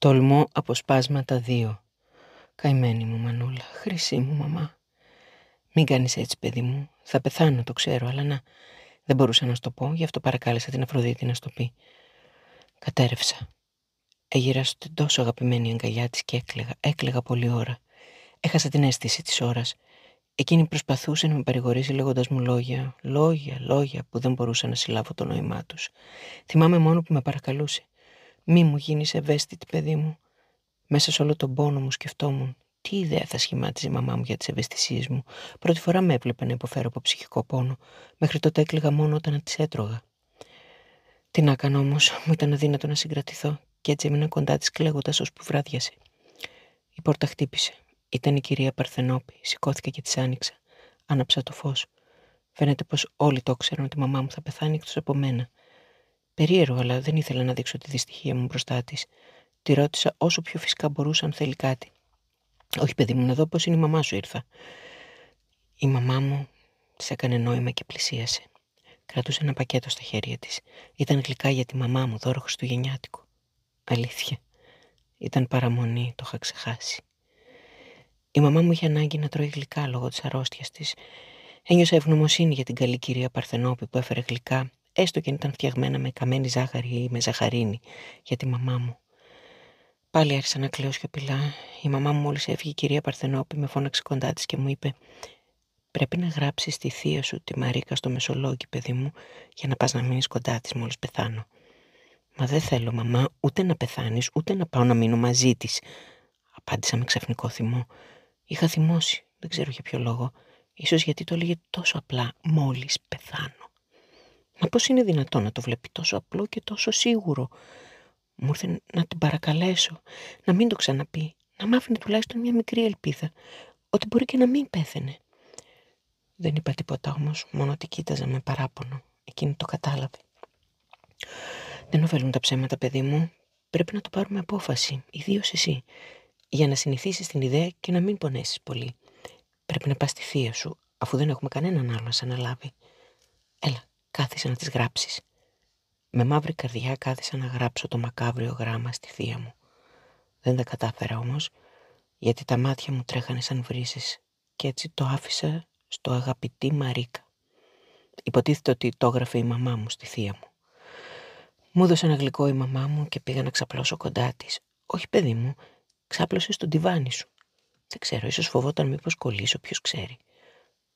Τολμώ σπάσματα δύο. Καημένη μου μανούλα, χρυσή μου μαμά. Μην κάνεις έτσι παιδί μου, θα πεθάνω το ξέρω, αλλά να. Δεν μπορούσα να σου το πω, γι' αυτό παρακάλεσα την Αφροδίτη να σου το πει. Κατέρευσα. Έγειρα την τόσο αγαπημένη αγκαλιά της και έκλαιγα, έκλαιγα πολλή ώρα. Έχασα την αίσθηση της ώρας. Εκείνη προσπαθούσε να με παρηγορήσει λέγοντας μου λόγια, λόγια, λόγια που δεν μπορούσα να συλλάβω το νόημά τους. Θυμάμαι μόνο που με παρακαλούσε. Μη μου γίνεις ευαίσθητη, παιδί μου. Μέσα σε όλο τον πόνο μου σκεφτόμουν τι ιδέα θα σχημάτιζε η μαμά μου για τις ευαισθησίες μου. Πρώτη φορά με έβλεπε να υποφέρω από ψυχικό πόνο. Μέχρι τότε έκλειγα μόνο όταν τι έτρωγα. Τι να κάνω όμως, μου ήταν αδύνατο να συγκρατηθώ, και έτσι έμεινα κοντά της κλαίγοντας που βράδιασε. Η πόρτα χτύπησε. Ήταν η κυρία Παρθενόπη. Σηκώθηκα και της άνοιξα. Άναψα το φως. Φαίνεται πως όλοι το ξέρουν ότι η μαμά μου θα πεθάνει εκτός από μένα. Περίεργο, αλλά δεν ήθελα να δείξω τη δυστυχία μου μπροστά της. Τη ρώτησα όσο πιο φυσικά μπορούσα αν θέλει κάτι. Όχι, παιδί μου, εδώ δω πώς είναι η μαμά σου ήρθα. Η μαμά μου τη έκανε νόημα και πλησίασε. Κρατούσε ένα πακέτο στα χέρια της. Ήταν γλυκά για τη μαμά μου, δώρο Χριστουγεννιάτικο. Αλήθεια. Ήταν παραμονή, το είχα ξεχάσει. Η μαμά μου είχε ανάγκη να τρώει γλυκά λόγω της αρρώστιας της. Ένιωσα ευγνωμοσύνη για την καλή κυρία Παρθενόπη που έφερε γλυκά έστω και αν ήταν φτιαγμένα με καμένη ζάχαρη ή με ζαχαρίνη, για τη μαμά μου. Πάλι άρχισα να κλαίω σιωπηλά. Η μαμά μου μόλις έφυγε η κυρία Παρθενόπη με φώναξε κοντά της και μου είπε «Πρέπει να γράψεις τη θεία σου, τη Μαρίκα, στο μεσολόγιο, παιδί μου, για να πας να μείνεις κοντά της μόλις πεθάνω». «Μα δεν θέλω, μαμά, ούτε να πεθάνεις, ούτε να πάω να μείνω μαζί της. απάντησα με ξαφνικό θυμό. Είχα θυμώσει, δεν ξέρω για ποιο λόγο. σω γιατί το έλεγε τόσο απλά, μόλις πεθάνω. Μα πώς είναι δυνατόν να το βλέπει τόσο απλό και τόσο σίγουρο. Μου ήρθε να την παρακαλέσω, να μην το ξαναπεί, να μ' τουλάχιστον μια μικρή ελπίδα, ότι μπορεί και να μην πέθαινε. Δεν είπα τίποτα όμως, μόνο ότι κοίταζα με παράπονο. Εκείνη το κατάλαβε. Δεν ωφελούν τα ψέματα, παιδί μου. Πρέπει να το πάρουμε απόφαση, ιδίως εσύ, για να συνηθίσεις την ιδέα και να μην πονέσεις πολύ. Πρέπει να πας στη θεία σου, αφού δεν έχουμε κανέναν άλλο να σε αναλάβει. Έλα, κάθισα να τις γράψεις. Με μαύρη καρδιά κάθισα να γράψω το μακάβριο γράμμα στη θεία μου. Δεν τα κατάφερα όμως, γιατί τα μάτια μου τρέχανε σαν βρύσεις και έτσι το άφησα στο αγαπητή Μαρίκα. Υποτίθεται ότι το έγραφε η μαμά μου στη θεία μου. Μου έδωσε ένα γλυκό η μαμά μου και πήγα να ξαπλώσω κοντά της. «Όχι παιδί μου, ξάπλωσες στον τιβάνι σου». Δεν ξέρω, ίσως φοβόταν μήπως κολλήσω, ποιος ξέρει.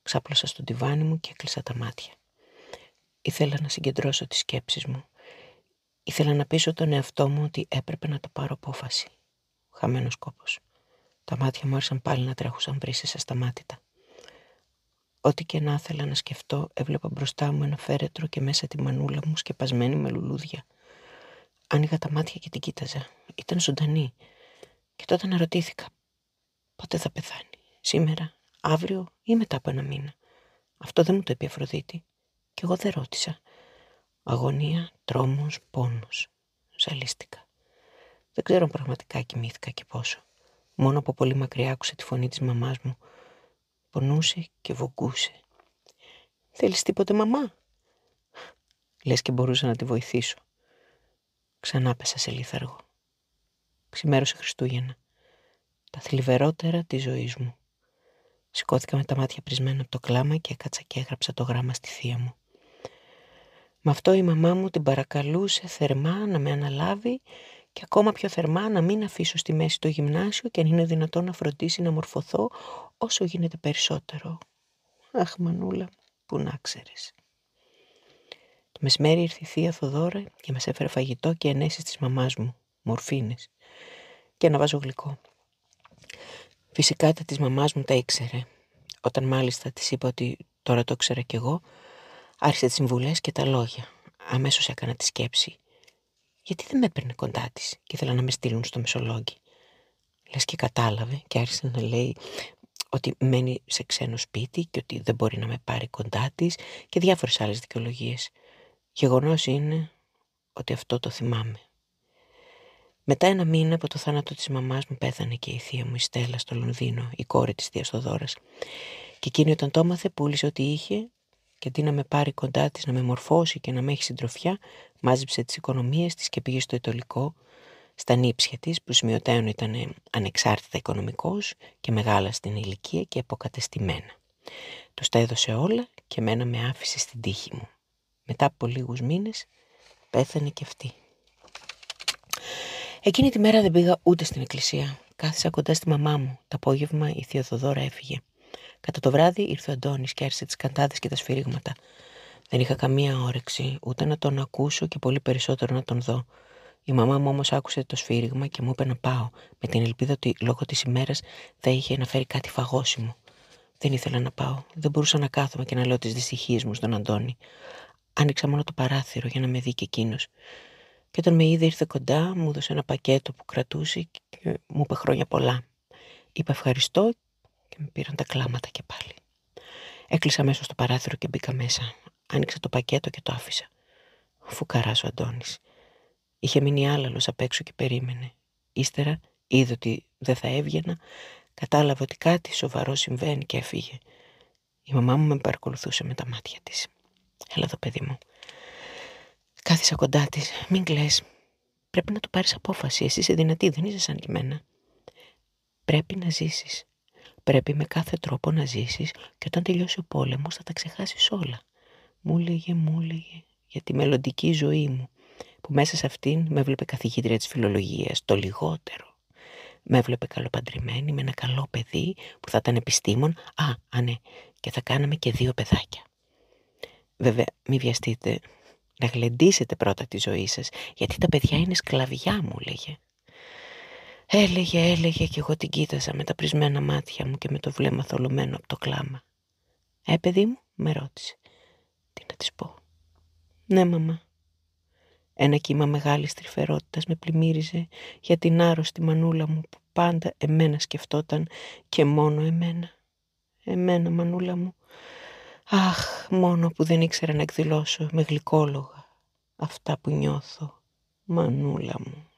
Ξάπλωσα στον τιβάνι μου και έκλεισα τα μάτια. Ήθελα να συγκεντρώσω τις σκέψεις μου. Ήθελα να πείσω τον εαυτό μου ότι έπρεπε να το πάρω απόφαση. Χαμένος κόπος. Τα μάτια μου άρχισαν πάλι να τρέχουσαν βρύσες ασταμάτητα. Ό,τι και να ήθελα να σκεφτώ, έβλεπα μπροστά μου ένα φέρετρο και μέσα τη μανούλα μου σκεπασμένη με λουλούδια. Άνοιγα τα μάτια και την κοίταζα. Ήταν ζωντανή. Και τότε αναρωτήθηκα. Πότε θα πεθάνει. Σήμερα, αύριο ή μετά από ένα μήνα. Αυτό δεν μου το είπε η Αφροδίτη. Κι εγώ δεν ρώτησα. Αγωνία, τρόμος, πόνος. Ζαλίστηκα. Δεν ξέρω πραγματικά κοιμήθηκα και πόσο. Μόνο από πολύ μακριά άκουσα τη φωνή της μαμάς μου. Πονούσε και βογκούσε. «Θέλεις τίποτε μαμά» Λες και μπορούσα να τη βοηθήσω. Ξανά πέσα σε λίθαργο. Ξημέρωσε Χριστούγεννα. Τα θλιβερότερα της ζωής μου. Σηκώθηκα με τα μάτια πρισμένα από το κλάμα και έκατσα και έγραψα το γράμμα στη θεία μου. Με αυτό η μαμά μου την παρακαλούσε θερμά να με αναλάβει και ακόμα πιο θερμά να μην αφήσω στη μέση το γυμνάσιο και αν είναι δυνατόν να φροντίσει να μορφωθώ όσο γίνεται περισσότερο. Αχ μανούλα, που να ξέρεις. Το μεσημέρι ήρθε η θεία και μας έφερε φαγητό και ενέσεις της μαμάς μου, μορφίνες, και να βάζω γλυκό. Φυσικά τα της μαμάς μου τα ήξερε. Όταν μάλιστα της είπα ότι τώρα το ήξερα κι εγώ, Άρχισε τις συμβουλές και τα λόγια. Αμέσως έκανα τη σκέψη. Γιατί δεν με έπαιρνε κοντά της και ήθελα να με στείλουν στο μεσολόγγι. Λες, και κατάλαβε και άρχισε να λέει ότι μένει σε ξένο σπίτι και ότι δεν μπορεί να με πάρει κοντά της και διάφορες άλλες δικαιολογίες. γεγονός είναι ότι αυτό το θυμάμαι. Μετά ένα μήνα από το θάνατο της μαμάς μου πέθανε και η θεία μου η Στέλλα στο Λονδίνο, η κόρη της θείας Και εκείνη όταν το έμαθε πούλησε ό,τι είχε και να με πάρει κοντά της να με μορφώσει και να με έχει συντροφιά, μάζεψε τις οικονομίες της και πήγε στο Ιτωλικό, στα νύψια της που σημειωτέων ήταν ε, ανεξάρτητα οικονομικός και μεγάλα στην ηλικία και αποκατεστημένα. Τους τα έδωσε όλα και μένα με άφησε στην τύχη μου. Μετά από λίγους μήνες πέθανε και αυτή. Εκείνη τη μέρα δεν πήγα ούτε στην εκκλησία. Κάθισα κοντά στη μαμά μου. Το απόγευμα η Θεοδωδώρα έφυγε. Κατά το βράδυ ήρθε ο Αντώνης και έρσε τις καντάδες και τα σφυρίγματα. Δεν είχα καμία όρεξη, ούτε να τον ακούσω και πολύ περισσότερο να τον δω. Η μαμά μου όμως άκουσε το σφύριγμα και μου είπε να πάω, με την ελπίδα ότι λόγω της ημέρας θα είχε να φέρει κάτι φαγόσιμο. Δεν ήθελα να πάω. Δεν μπορούσα να κάθομαι και να λέω τις δυστυχίες μου στον Αντώνη. Άνοιξα μόνο το παράθυρο για να με δει και εκείνος. Και όταν με είδε, ήρθε κοντά, μου έδωσε ένα πακέτο που κρατούσε και μου είπε χρόνια πολλά. Είπα ευχαριστώ με πήραν τα κλάματα και πάλι. Έκλεισα μέσα στο παράθυρο και μπήκα μέσα. Άνοιξα το πακέτο και το άφησα. Φουκαράς ο Αντώνης. Είχε μείνει άλλαλος απ' έξω και περίμενε. Ύστερα είδε ότι δεν θα έβγαινα, κατάλαβε ότι κάτι σοβαρό συμβαίνει και έφυγε. Η μαμά μου με παρακολουθούσε με τα μάτια της. «Έλα εδώ παιδί μου». Κάθισα κοντά της, «Μην κλαις. Πρέπει να του πάρεις απόφαση. Εσύ είσαι δυνατή, δεν είσαι σαν κι εμένα. Πρέπει να ζήσεις. Πρέπει με κάθε τρόπο να ζήσεις και όταν τελειώσει ο πόλεμος θα τα ξεχάσεις όλα. Μου λέγε, μου λέγε για τη μελλοντική ζωή μου, που μέσα σε αυτήν με έβλεπε καθηγήτρια της φιλολογίας, το λιγότερο. Με έβλεπε καλοπαντρημένη με ένα καλό παιδί που θα ήταν επιστήμον, α, α ναι, και θα κάναμε και δύο παιδάκια. Βέβαια, μην βιαστείτε να γλεντήσετε πρώτα τη ζωή σας, γιατί τα παιδιά είναι σκλαβιά, μου λέγε. Έλεγε, έλεγε και εγώ την κοίταζα με τα πρισμένα μάτια μου και με το βλέμμα θολωμένο από το κλάμα. «Ε, παιδί μου», με ρώτησε. Τι να της πω. «Ναι, μαμά». Ένα κύμα μεγάλης τρυφερότητας με πλημμύριζε για την άρρωστη μανούλα μου που πάντα εμένα σκεφτόταν και μόνο εμένα. Εμένα, μανούλα μου. Αχ, μόνο που δεν ήξερα να εκδηλώσω με γλυκόλογα αυτά που νιώθω, μανούλα μου.